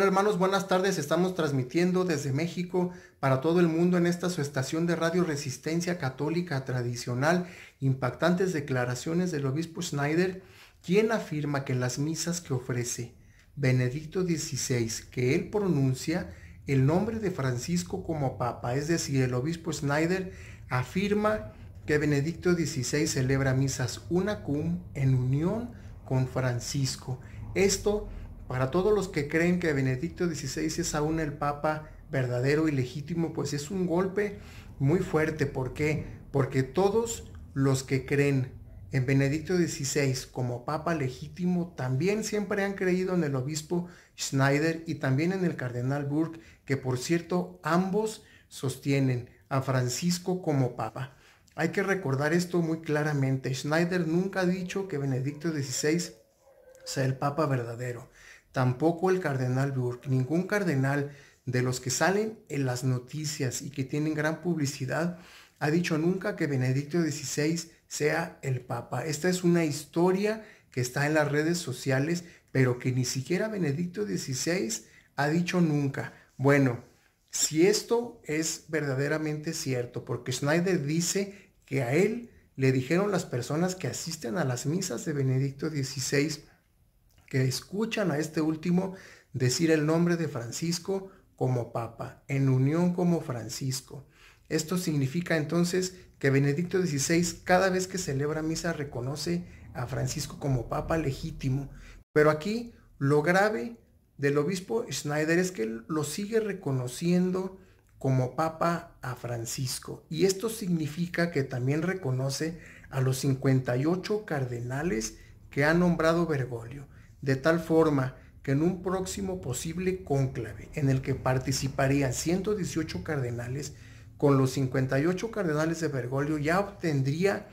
hermanos? Buenas tardes. Estamos transmitiendo desde México para todo el mundo en esta su estación de radio Resistencia Católica Tradicional. Impactantes declaraciones del obispo Schneider, quien afirma que las misas que ofrece Benedicto XVI, que él pronuncia el nombre de Francisco como papa, es decir, el obispo Schneider afirma que Benedicto XVI celebra misas una cum en unión con Francisco. Esto para todos los que creen que Benedicto XVI es aún el Papa verdadero y legítimo, pues es un golpe muy fuerte. ¿Por qué? Porque todos los que creen en Benedicto XVI como Papa legítimo también siempre han creído en el obispo Schneider y también en el cardenal Burke, que por cierto ambos sostienen a Francisco como Papa. Hay que recordar esto muy claramente. Schneider nunca ha dicho que Benedicto XVI sea el Papa verdadero tampoco el cardenal Burke, ningún cardenal de los que salen en las noticias y que tienen gran publicidad, ha dicho nunca que Benedicto XVI sea el Papa. Esta es una historia que está en las redes sociales, pero que ni siquiera Benedicto XVI ha dicho nunca. Bueno, si esto es verdaderamente cierto, porque Schneider dice que a él le dijeron las personas que asisten a las misas de Benedicto XVI que escuchan a este último decir el nombre de Francisco como Papa, en unión como Francisco. Esto significa entonces que Benedicto XVI cada vez que celebra misa reconoce a Francisco como Papa legítimo. Pero aquí lo grave del obispo Schneider es que lo sigue reconociendo como Papa a Francisco. Y esto significa que también reconoce a los 58 cardenales que ha nombrado Bergoglio de tal forma que en un próximo posible cónclave en el que participarían 118 cardenales, con los 58 cardenales de Bergoglio ya obtendría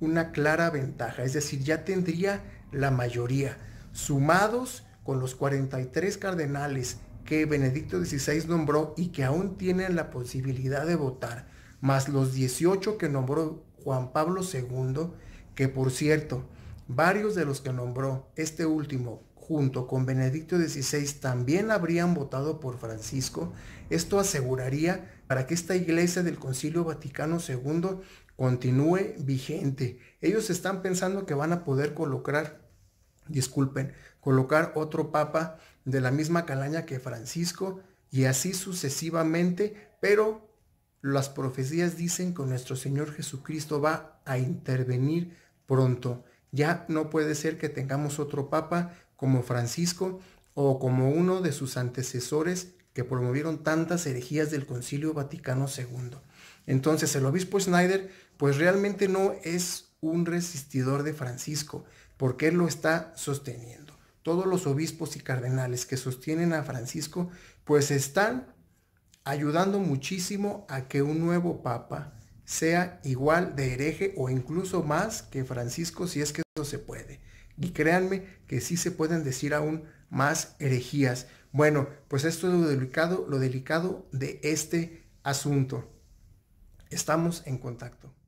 una clara ventaja, es decir, ya tendría la mayoría, sumados con los 43 cardenales que Benedicto XVI nombró y que aún tienen la posibilidad de votar, más los 18 que nombró Juan Pablo II, que por cierto, Varios de los que nombró este último junto con Benedicto XVI también habrían votado por Francisco, esto aseguraría para que esta iglesia del Concilio Vaticano II continúe vigente. Ellos están pensando que van a poder colocar, disculpen, colocar otro papa de la misma calaña que Francisco y así sucesivamente, pero las profecías dicen que nuestro Señor Jesucristo va a intervenir pronto. Ya no puede ser que tengamos otro papa como Francisco o como uno de sus antecesores que promovieron tantas herejías del Concilio Vaticano II. Entonces el obispo Schneider pues realmente no es un resistidor de Francisco, porque él lo está sosteniendo. Todos los obispos y cardenales que sostienen a Francisco pues están ayudando muchísimo a que un nuevo papa sea igual de hereje o incluso más que Francisco si es que eso se puede. Y créanme que sí se pueden decir aún más herejías. Bueno, pues esto es lo delicado, lo delicado de este asunto. Estamos en contacto.